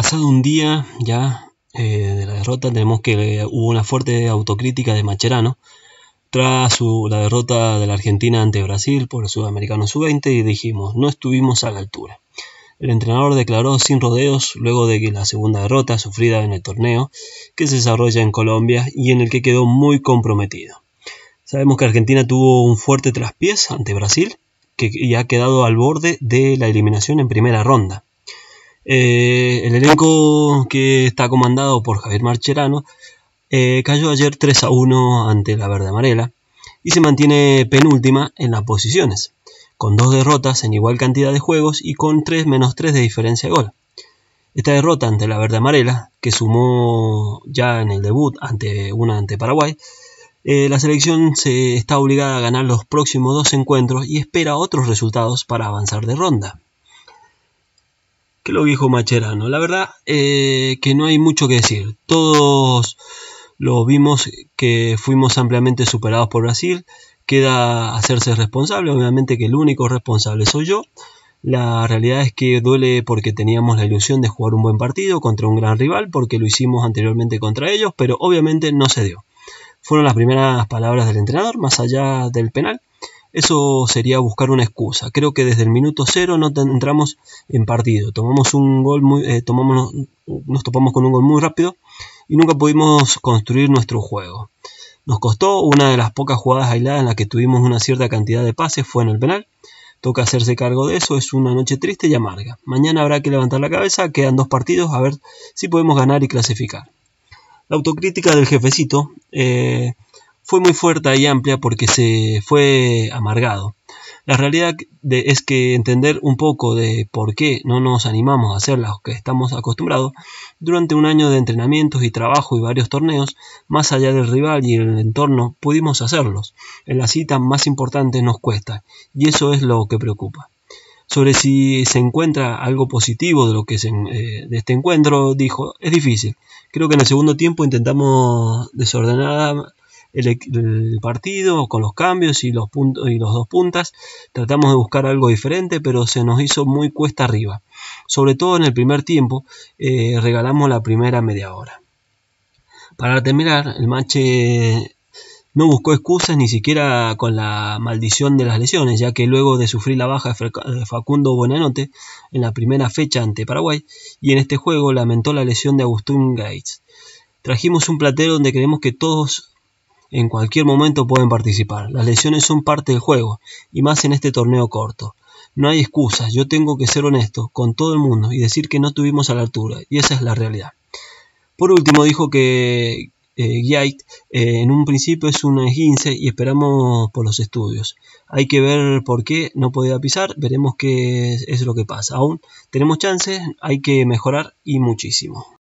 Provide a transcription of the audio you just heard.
Pasado un día ya eh, de la derrota, tenemos que eh, hubo una fuerte autocrítica de Macherano tras la derrota de la Argentina ante Brasil por el Sudamericano Sub-20 y dijimos, no estuvimos a la altura. El entrenador declaró sin rodeos luego de que la segunda derrota sufrida en el torneo que se desarrolla en Colombia y en el que quedó muy comprometido. Sabemos que Argentina tuvo un fuerte traspiés ante Brasil que, y ha quedado al borde de la eliminación en primera ronda. Eh, el elenco que está comandado por Javier Marcherano eh, cayó ayer 3 a 1 ante la Verde Amarela y se mantiene penúltima en las posiciones, con dos derrotas en igual cantidad de juegos y con 3 menos 3 de diferencia de gol. Esta derrota ante la Verde Amarela, que sumó ya en el debut ante una ante Paraguay, eh, la selección se está obligada a ganar los próximos dos encuentros y espera otros resultados para avanzar de ronda que lo dijo Macherano. La verdad eh, que no hay mucho que decir. Todos lo vimos que fuimos ampliamente superados por Brasil. Queda hacerse responsable. Obviamente que el único responsable soy yo. La realidad es que duele porque teníamos la ilusión de jugar un buen partido contra un gran rival, porque lo hicimos anteriormente contra ellos, pero obviamente no se dio. Fueron las primeras palabras del entrenador, más allá del penal. Eso sería buscar una excusa. Creo que desde el minuto cero no entramos en partido. Tomamos un gol muy, eh, tomamos, nos topamos con un gol muy rápido y nunca pudimos construir nuestro juego. Nos costó una de las pocas jugadas aisladas en las que tuvimos una cierta cantidad de pases fue en el penal. Toca hacerse cargo de eso, es una noche triste y amarga. Mañana habrá que levantar la cabeza, quedan dos partidos a ver si podemos ganar y clasificar. La autocrítica del jefecito eh, fue muy fuerte y amplia porque se fue amargado. La realidad es que entender un poco de por qué no nos animamos a hacer lo que estamos acostumbrados, durante un año de entrenamientos y trabajo y varios torneos, más allá del rival y el entorno, pudimos hacerlos. En la cita más importante nos cuesta, y eso es lo que preocupa. Sobre si se encuentra algo positivo de lo que eh, este encuentro, dijo, es difícil. Creo que en el segundo tiempo intentamos desordenar el, partido con los cambios y los, y los dos puntas. Tratamos de buscar algo diferente, pero se nos hizo muy cuesta arriba. Sobre todo en el primer tiempo, eh, regalamos la primera media hora. Para terminar, el manche no buscó excusas ni siquiera con la maldición de las lesiones, ya que luego de sufrir la baja de Facundo Buenanote en la primera fecha ante Paraguay y en este juego lamentó la lesión de Agustín Gates. Trajimos un platero donde creemos que todos en cualquier momento pueden participar. Las lesiones son parte del juego, y más en este torneo corto. No hay excusas, yo tengo que ser honesto con todo el mundo y decir que no tuvimos a la altura, y esa es la realidad. Por último, dijo que eh, eh en un principio es un 15 y esperamos por los estudios. Hay que ver por qué no podía pisar, veremos qué es lo que pasa. Aún tenemos chances, hay que mejorar y muchísimo.